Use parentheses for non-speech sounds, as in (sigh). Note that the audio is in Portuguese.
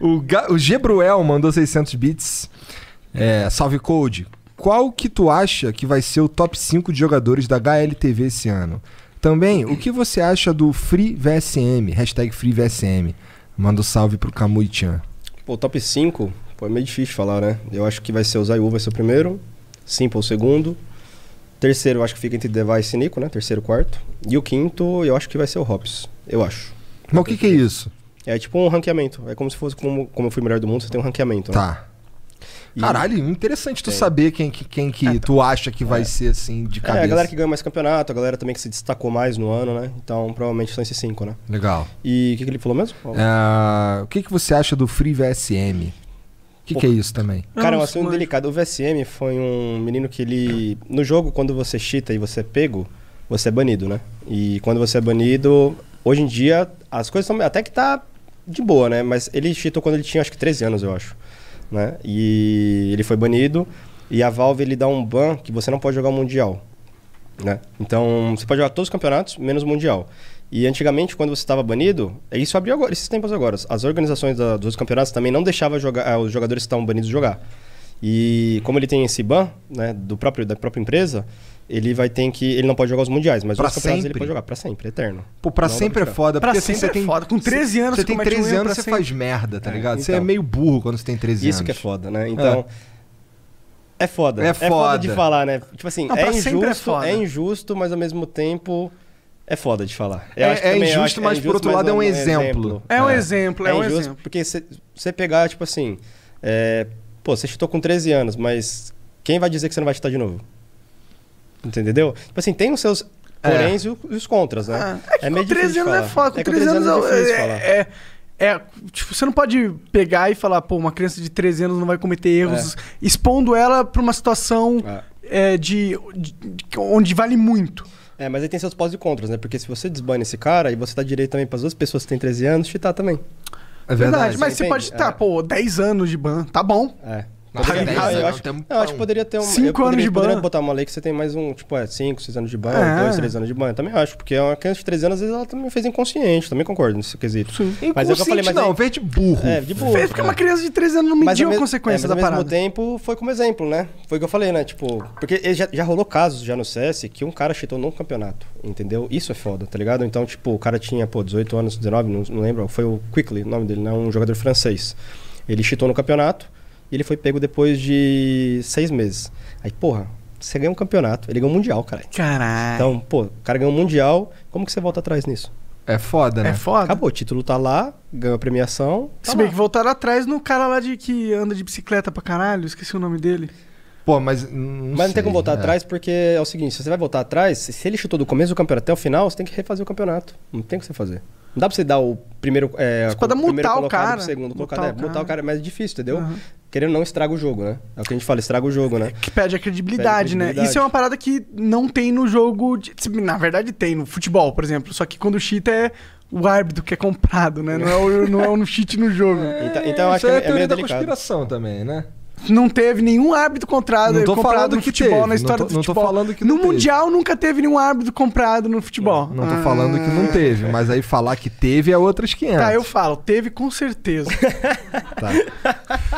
O, Ga o Gebruel mandou 600 bits. É, salve Code. Qual que tu acha que vai ser o top 5 de jogadores da HLTV esse ano? Também, o que você acha do Free VSM? Hashtag Free VSM. Manda um salve pro Kamui-chan. Pô, top 5? Pô, é meio difícil falar, né? Eu acho que vai ser o Zayu, vai ser o primeiro. Simple, o segundo. Terceiro, eu acho que fica entre Device e Nico, né? Terceiro, quarto. E o quinto, eu acho que vai ser o Hops. Eu acho. Mas o que, que é isso? É tipo um ranqueamento. É como se fosse como, como eu fui melhor do mundo, você tem um ranqueamento. Né? Tá. Né? Caralho, interessante tu é. saber quem, quem que é, tu tá. acha que vai é. ser assim de cabeça. É, a galera que ganha mais campeonato, a galera também que se destacou mais no ano, né? Então provavelmente são esses cinco, né? Legal. E o que, que, ele falou mesmo? É, o que, que você acha do Free VSM? O que, que é isso também? Cara, é um assunto delicado. O VSM foi um menino que ele. No jogo, quando você cheata e você é pego, você é banido, né? E quando você é banido, hoje em dia, as coisas estão. Até que tá de boa, né? Mas ele cheatou quando ele tinha acho que 13 anos, eu acho. Né? E ele foi banido. E a Valve ele dá um ban que você não pode jogar o Mundial. Né? Então você pode jogar todos os campeonatos, menos o Mundial. E antigamente, quando você estava banido, isso abriu agora, esses tempos agora. As organizações da, dos campeonatos também não deixavam jogar, ah, os jogadores que estavam banidos jogar. E como ele tem esse ban né, do próprio, da própria empresa, ele vai ter que. Ele não pode jogar os mundiais, mas pra os campeonatos sempre. ele pode jogar pra sempre, é eterno. Pô, pra não sempre é foda. Pra assim, sempre você é tem, foda. Com 13 anos, você, tem 13 anos, você faz merda, tá é, ligado? Então, você é meio burro quando você tem 13 anos. Isso que é foda, né? Então. É. é foda. É foda. É foda de falar, né? Tipo assim, não, é, é injusto, é, é injusto, mas ao mesmo tempo é foda de falar. Eu é, acho é também, injusto, acho, é mas é injusto, por outro lado é um, exemplo. É um exemplo, é, um exemplo. É, é um exemplo. Porque você pegar, tipo assim, pô, você chutou com 13 anos, mas quem vai dizer que você não vai chutar de novo? Entendeu? Tipo assim, tem os seus é. porém e os contras, né? Ah, é, é meio difícil com 13 anos é falar. é foda. Com é, 13 anos, é, é, é, é, Tipo, você não pode pegar e falar, pô, uma criança de 13 anos não vai cometer erros, expondo ela pra uma situação de, de, onde vale muito. É, mas aí tem seus pós e contras, né? Porque se você desbana esse cara e você dá direito também pras duas pessoas que têm 13 anos, chitar também. É verdade. verdade mas você, você pode, tá, pô, 10 anos de ban, tá bom. É. Poderia, ah, eu, acho, um eu acho que poderia ter um. 5 anos de banho botar uma lei que você tem mais um, tipo, é, 5, 6 anos de banho 2, é. 3 anos de banho Eu também acho, porque é uma criança de 13 anos, às vezes, ela também fez inconsciente, também concordo nesse quesito. Sim. Mas é eu falei, mas não, aí... É- fez de burro. É, de burro. Fez porque é. uma criança de 13 anos não mediu a consequência é, mas da parada. Ao mesmo tempo, foi como exemplo, né? Foi o que eu falei, né? Tipo, porque já, já rolou casos já no CS que um cara cheatou num campeonato, entendeu? Isso é foda, tá ligado? Então, tipo, o cara tinha, pô, 18 anos, 19, não, não lembro, foi o Quickly, o nome dele, né? Um jogador francês. Ele cheatou no campeonato. E ele foi pego depois de seis meses. Aí, porra, você ganhou um campeonato. Ele ganhou um mundial, cara. Caralho. Então, pô, o cara ganhou um mundial. Como que você volta atrás nisso? É foda, né? É foda. Acabou, o título tá lá, ganhou a premiação. Tá Se bem lá. que voltaram atrás no cara lá de que anda de bicicleta pra caralho, esqueci o nome dele. Pô, mas. Não mas não sei, tem como voltar é. atrás, porque é o seguinte: se você vai voltar atrás, se ele chutou do começo do campeonato até o final, você tem que refazer o campeonato. Não tem o que você fazer. Não dá pra você dar o primeiro. É, você pode é, multar o cara. O segundo mutar o é, cara. multar o cara, é mais difícil, entendeu? Uhum querendo não estraga o jogo, né? É o que a gente fala, estraga o jogo, né? Que perde a credibilidade, perde a né? credibilidade. né? Isso é uma parada que não tem no jogo. De... Na verdade, tem no futebol, por exemplo. Só que quando o cheat é o árbitro que é comprado, né? Não é, o, não é um cheat no jogo. É, (laughs) então, então acho é que é, é meio da delicado. conspiração também, né? Não teve nenhum árbitro comprado, não tô comprado no futebol, teve. na história tô, do futebol. Não tô falando que no Mundial teve. nunca teve nenhum árbitro comprado no futebol. Não, não tô ah. falando que não ah. teve, mas aí falar que teve é outras 500. Tá, eu falo, teve com certeza. (laughs) tá. (laughs)